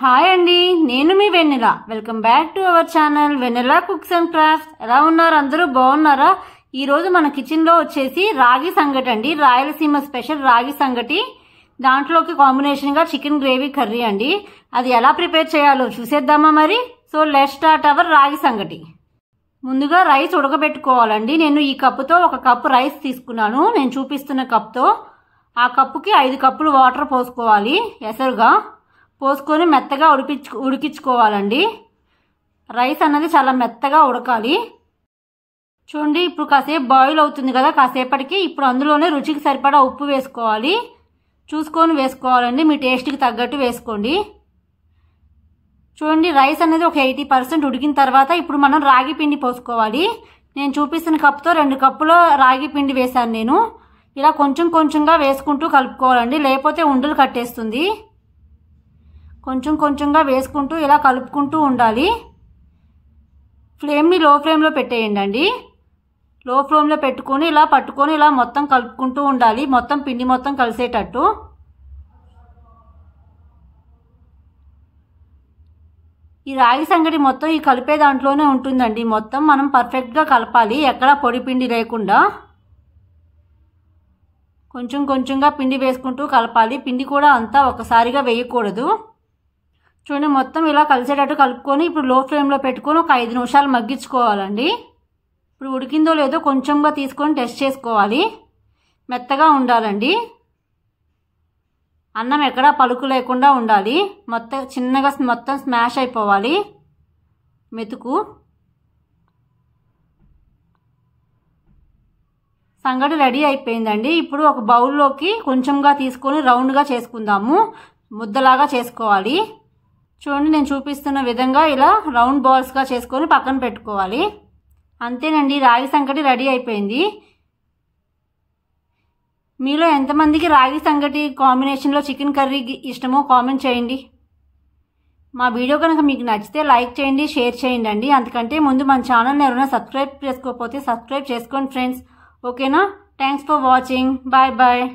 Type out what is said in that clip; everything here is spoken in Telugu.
హాయ్ అండి నేను మీ Vennela welcome back to our channel Vennela cooks and craft ఎలా ఉన్నారు అందరూ బాగున్నారా ఈరోజు మన కిచెన్లో వచ్చేసి రాగి సంగటి అండి రాయలసీమ స్పెషల్ రాగి సంగటి దాంట్లోకి కాంబినేషన్గా చికెన్ గ్రేవీ కర్రీ అండి అది ఎలా ప్రిపేర్ చేయాలో చూసేద్దామా మరి సో లెట్ స్టార్ట్ అవర్ రాగి సంగటి ముందుగా రైస్ ఉడకబెట్టుకోవాలండి నేను ఈ కప్పుతో ఒక కప్పు రైస్ తీసుకున్నాను నేను చూపిస్తున్న కప్తో ఆ కప్పుకి ఐదు కప్పులు వాటర్ పోసుకోవాలి ఎసరుగా పోసుకొని మెత్తగా ఉడిపించు ఉడికించుకోవాలండి రైస్ అన్నది చాలా మెత్తగా ఉడకాలి చూడండి ఇప్పుడు కాసేపు బాయిల్ అవుతుంది కదా కాసేపటికి ఇప్పుడు అందులోనే రుచికి సరిపడా ఉప్పు వేసుకోవాలి చూసుకొని వేసుకోవాలండి మీ టేస్ట్కి తగ్గట్టు వేసుకోండి చూడండి రైస్ అనేది ఒక ఎయిటీ పర్సెంట్ ఉడికిన తర్వాత ఇప్పుడు మనం రాగి పిండి పోసుకోవాలి నేను చూపిస్తున్న కప్తో రెండు కప్పులో రాగి పిండి వేశాను నేను ఇలా కొంచెం కొంచెంగా వేసుకుంటూ కలుపుకోవాలండి లేకపోతే ఉండలు కట్టేస్తుంది కొంచెం కొంచెంగా వేసుకుంటూ ఇలా కలుపుకుంటూ ఉండాలి ఫ్లేమ్ని లో ఫ్లేమ్లో పెట్టేయండి అండి లో ఫ్లేమ్లో పెట్టుకొని ఇలా పట్టుకొని ఇలా మొత్తం కలుపుకుంటూ ఉండాలి మొత్తం పిండి మొత్తం కలిసేటట్టు ఈ రాగి సంగటి మొత్తం ఈ కలిపే దాంట్లోనే ఉంటుందండి మొత్తం మనం పర్ఫెక్ట్గా కలపాలి ఎక్కడా పొడి పిండి లేకుండా కొంచెం కొంచెంగా పిండి వేసుకుంటూ కలపాలి పిండి కూడా అంతా ఒకసారిగా వేయకూడదు చూడండి మొత్తం ఇలా కలిసేటట్టు కలుపుకొని ఇప్పుడు లో ఫ్లేమ్లో పెట్టుకొని ఒక ఐదు నిమిషాలు మగ్గించుకోవాలండి ఇప్పుడు ఉడికిందో లేదో కొంచెంగా తీసుకొని టెస్ట్ చేసుకోవాలి మెత్తగా ఉండాలండి అన్నం ఎక్కడా పలుకు లేకుండా ఉండాలి మొత్తం చిన్నగా మొత్తం స్మాష్ అయిపోవాలి మెతుకు సంగటి రెడీ అయిపోయిందండి ఇప్పుడు ఒక బౌల్లోకి కొంచెంగా తీసుకొని రౌండ్గా చేసుకుందాము ముద్దలాగా చేసుకోవాలి చూడండి నేను చూపిస్తున్న విధంగా ఇలా రౌండ్ బాల్స్గా చేసుకొని పక్కన పెట్టుకోవాలి అంతేనండి రాగి సంగటి రెడీ అయిపోయింది మీలో ఎంతమందికి రాగి సంగటి కాంబినేషన్లో చికెన్ కర్రీ ఇష్టమో కామెంట్ చేయండి మా వీడియో కనుక మీకు నచ్చితే లైక్ చేయండి షేర్ చేయండి అండి అందుకంటే ముందు మన ఛానల్ని ఎవరైనా సబ్స్క్రైబ్ చేసుకోకపోతే సబ్స్క్రైబ్ చేసుకోండి ఫ్రెండ్స్ ఓకేనా thanks for watching bye bye